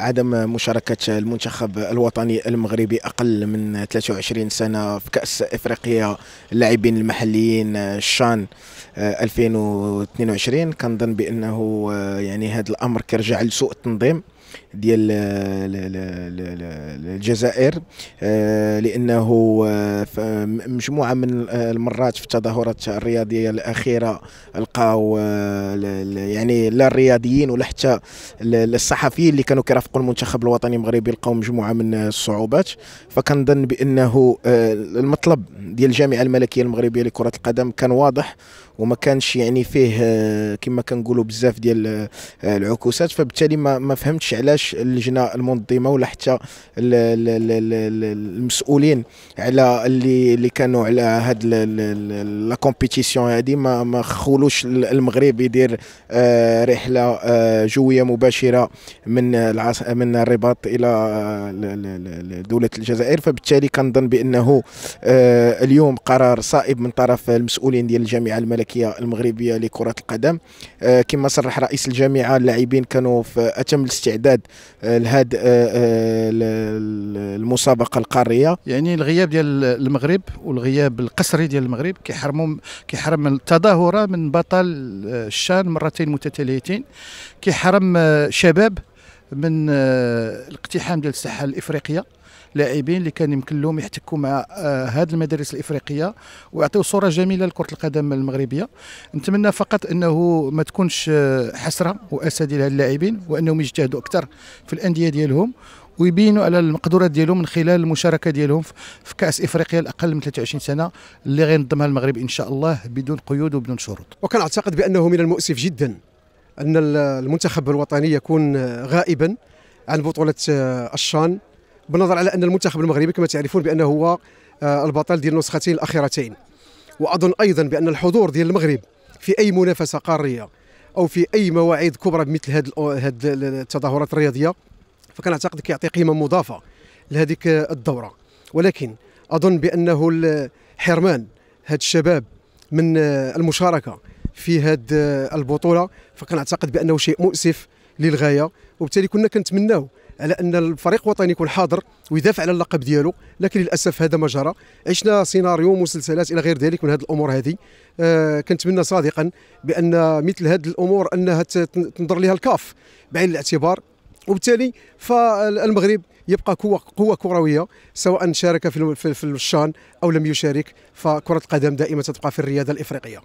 عدم مشاركة المنتخب الوطني المغربي أقل من 23 سنة في كأس إفريقيا اللاعبين المحليين شان 2022 آه، كنظن بأنه آه، يعني هذا الأمر كيرجع لسوء التنظيم ديال الجزائر آه، لانه آه، مجموعه من المرات في التظاهرات الرياضيه الاخيره لقاو آه، يعني لا الرياضيين ولا حتى الصحفيين اللي كانوا كيرافقوا المنتخب الوطني المغربي لقاو مجموعه من الصعوبات فكنظن بانه المطلب ديال الجامعه الملكيه المغربيه لكره القدم كان واضح وما كانش يعني فيه آه، كما كنقولوا بزاف ديال آه، العكوسات فبالتالي ما, ما فهمتش علاش اللجنه المنظمه ولا حتى المسؤولين على اللي اللي كانوا على هاد لا كومبيتيسيون هادي ما ما خولوش المغرب يدير آه، رحله جويه مباشره من من الرباط الى دوله الجزائر فبالتالي كنظن بانه اليوم قرار صائب من طرف المسؤولين ديال الجامعه الملكيه الملكيه المغربيه لكره القدم آه، كما صرح رئيس الجامعه اللاعبين كانوا في اتم الاستعداد آه، لهذا آه، المسابقه القاريه يعني الغياب ديال المغرب والغياب القسري ديال المغرب كيحرموا كيحرم التظاهره من بطل الشان مرتين متتاليتين كيحرم شباب من الاقتحام ديال الساحه الافريقيه لاعبين اللي كان يمكن لهم يحتكوا مع آه، هذه المدارس الافريقيه ويعطيو صوره جميله لكره القدم المغربيه نتمنى فقط انه ما تكونش آه، حسره واسدي لهاد اللاعبين وانهم يجتهدوا اكثر في الانديه ديالهم ويبينوا على المقدورات ديالهم من خلال المشاركه ديالهم في كاس افريقيا الاقل من 23 سنه اللي غينظمها المغرب ان شاء الله بدون قيود وبدون شروط. وكان اعتقد بانه من المؤسف جدا ان المنتخب الوطني يكون آه، غائبا عن بطوله الشان بالنظر على ان المنتخب المغربي كما تعرفون بانه هو آه، البطل ديال النسختين الاخيرتين واظن ايضا بان الحضور ديال المغرب في اي منافسه قاريه او في اي مواعيد كبرى مثل هذه التظاهرات الرياضيه فكان اعتقد كيعطي قيمه مضافه لهذيك الدوره ولكن اظن بانه حرمان هاد الشباب من آه، المشاركه في هاد آه، البطوله فكان اعتقد بانه شيء مؤسف للغايه وبالتالي كنا كنتمناو على ان الفريق الوطني يكون حاضر ويدافع على اللقب ديالو لكن للاسف هذا ما جرى عشنا سيناريو مسلسلات الى غير ذلك من هذه الامور هذه آه كنتمنى صادقا بان مثل هذه الامور انها تنظر لها الكاف بعين الاعتبار وبالتالي فالمغرب يبقى قوة قوة كروية سواء شارك في الشان أو لم يشارك فكرة القدم دائما تبقى في الرياضة الإفريقية